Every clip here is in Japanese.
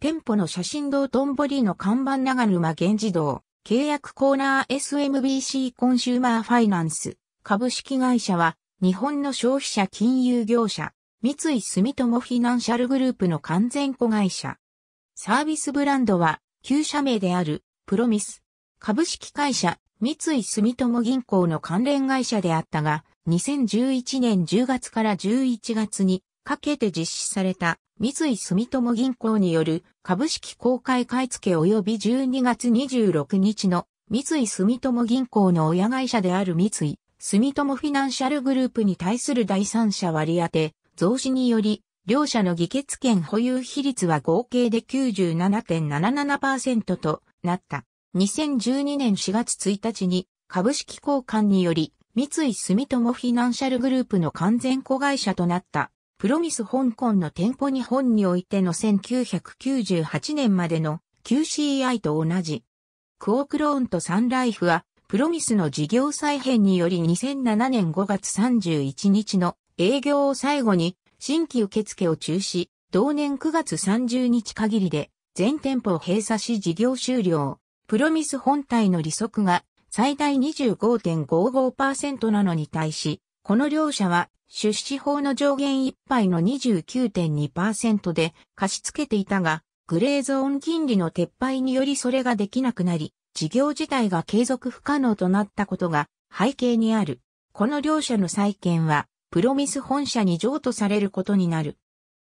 店舗の写真道頓堀の看板長沼源自堂、契約コーナー SMBC コンシューマーファイナンス、株式会社は、日本の消費者金融業者、三井住友フィナンシャルグループの完全子会社。サービスブランドは、旧社名である、プロミス。株式会社、三井住友銀行の関連会社であったが、2011年10月から11月に、かけて実施された三井住友銀行による株式公開買付及び12月26日の三井住友銀行の親会社である三井住友フィナンシャルグループに対する第三者割当増資により両社の議決権保有比率は合計で97.77%となった。2012年4月1日に株式交換により三井住友フィナンシャルグループの完全子会社となった。プロミス香港の店舗日本においての1998年までの QCI と同じ。クオクローンとサンライフは、プロミスの事業再編により2007年5月31日の営業を最後に新規受付を中止、同年9月30日限りで全店舗を閉鎖し事業終了。プロミス本体の利息が最大25.55%なのに対し、この両社は出資法の上限いっぱいの29.2%で貸し付けていたが、グレーゾーン金利の撤廃によりそれができなくなり、事業自体が継続不可能となったことが背景にある。この両社の債建は、プロミス本社に譲渡されることになる。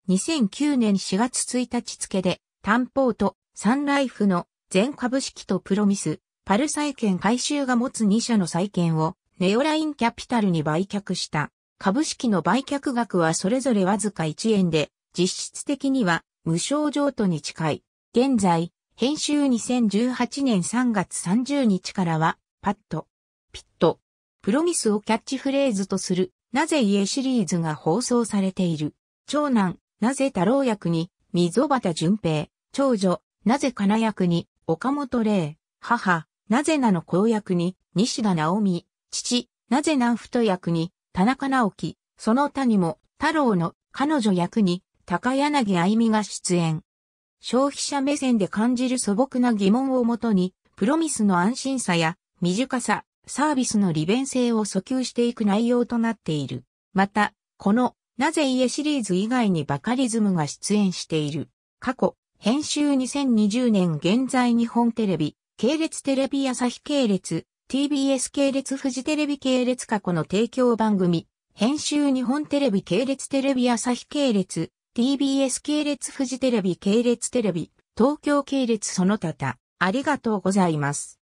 2009年4月1日付で、担保とサンライフの全株式とプロミス、パル債券回収が持つ2社の債券をネオラインキャピタルに売却した。株式の売却額はそれぞれわずか1円で、実質的には無償譲渡に近い。現在、編集2018年3月30日からは、パッド、ピット、プロミスをキャッチフレーズとする、なぜ家シリーズが放送されている。長男、なぜ太郎役に、溝端淳平、長女、なぜかな役に、岡本玲、母、なぜなの公役に、西田直美、父、なぜ南太役に、田中直樹、その他にも、太郎の彼女役に、高柳愛美が出演。消費者目線で感じる素朴な疑問をもとに、プロミスの安心さや、未熟さ、サービスの利便性を訴求していく内容となっている。また、この、なぜ家シリーズ以外にバカリズムが出演している。過去、編集2020年現在日本テレビ、系列テレビ朝日系列、TBS 系列フジテレビ系列過去の提供番組、編集日本テレビ系列テレビ朝日系列、TBS 系列フジテレビ系列テレビ、東京系列その他ありがとうございます。